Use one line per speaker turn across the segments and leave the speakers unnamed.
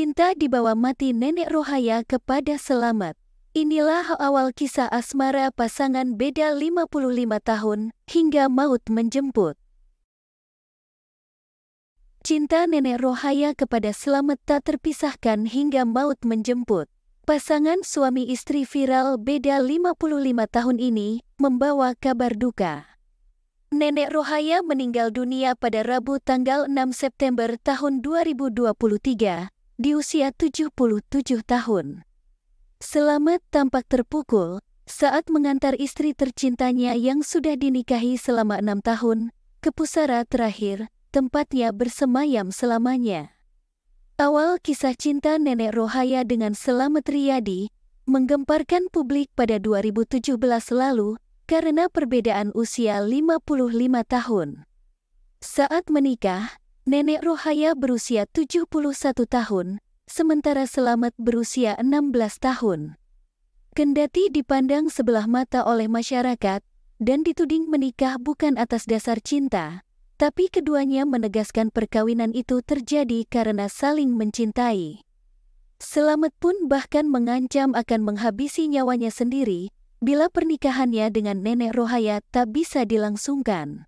Cinta dibawa mati nenek Rohaya kepada selamat. Inilah awal kisah asmara pasangan beda 55 tahun hingga maut menjemput. Cinta nenek Rohaya kepada selamat tak terpisahkan hingga maut menjemput. Pasangan suami istri viral beda 55 tahun ini membawa kabar duka. Nenek Rohaya meninggal dunia pada Rabu tanggal 6 September tahun 2023 di usia 77 tahun. Selamat tampak terpukul saat mengantar istri tercintanya yang sudah dinikahi selama enam tahun ke pusara terakhir, tempatnya bersemayam selamanya. Awal kisah cinta Nenek Rohaya dengan Selamat Riyadi menggemparkan publik pada 2017 lalu karena perbedaan usia 55 tahun. Saat menikah, Nenek Rohaya berusia 71 tahun, sementara Selamat berusia 16 tahun. Kendati dipandang sebelah mata oleh masyarakat dan dituding menikah bukan atas dasar cinta, tapi keduanya menegaskan perkawinan itu terjadi karena saling mencintai. Selamat pun bahkan mengancam akan menghabisi nyawanya sendiri bila pernikahannya dengan nenek Rohaya tak bisa dilangsungkan.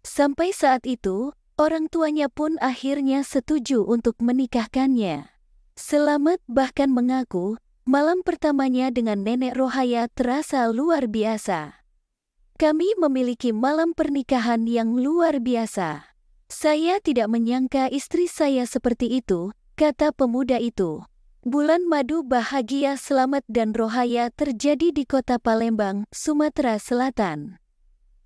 Sampai saat itu, Orang tuanya pun akhirnya setuju untuk menikahkannya. Selamat bahkan mengaku, malam pertamanya dengan nenek Rohaya terasa luar biasa. Kami memiliki malam pernikahan yang luar biasa. Saya tidak menyangka istri saya seperti itu, kata pemuda itu. Bulan madu bahagia selamat dan rohaya terjadi di kota Palembang, Sumatera Selatan.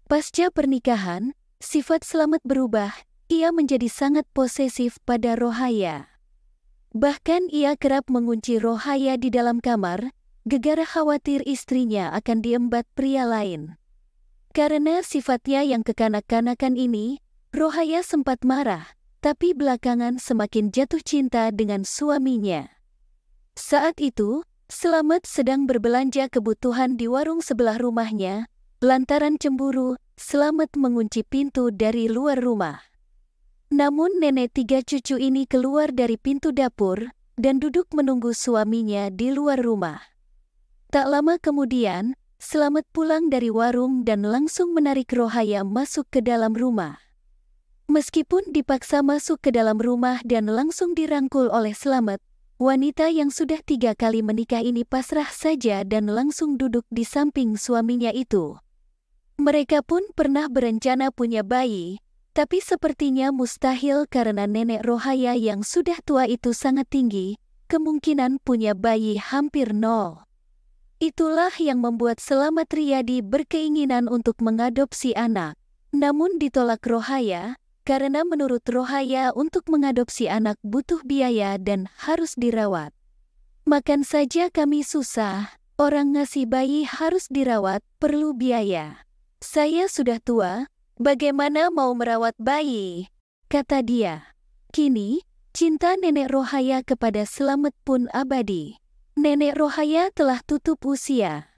Pasca pernikahan, sifat selamat berubah, ia menjadi sangat posesif pada Rohaya. Bahkan ia kerap mengunci Rohaya di dalam kamar, gegara khawatir istrinya akan diembat pria lain. Karena sifatnya yang kekanak-kanakan ini, Rohaya sempat marah, tapi belakangan semakin jatuh cinta dengan suaminya. Saat itu, Selamat sedang berbelanja kebutuhan di warung sebelah rumahnya. Lantaran cemburu, Selamat mengunci pintu dari luar rumah. Namun nenek tiga cucu ini keluar dari pintu dapur dan duduk menunggu suaminya di luar rumah. Tak lama kemudian, Selamat pulang dari warung dan langsung menarik Rohaya masuk ke dalam rumah. Meskipun dipaksa masuk ke dalam rumah dan langsung dirangkul oleh Selamat, wanita yang sudah tiga kali menikah ini pasrah saja dan langsung duduk di samping suaminya itu. Mereka pun pernah berencana punya bayi, tapi sepertinya mustahil karena nenek Rohaya yang sudah tua itu sangat tinggi, kemungkinan punya bayi hampir nol. Itulah yang membuat Selamat Riyadi berkeinginan untuk mengadopsi anak. Namun ditolak Rohaya, karena menurut Rohaya untuk mengadopsi anak butuh biaya dan harus dirawat. Makan saja kami susah, orang ngasih bayi harus dirawat, perlu biaya. Saya sudah tua, Bagaimana mau merawat bayi? Kata dia. Kini, cinta nenek Rohaya kepada selamat pun abadi. Nenek Rohaya telah tutup usia.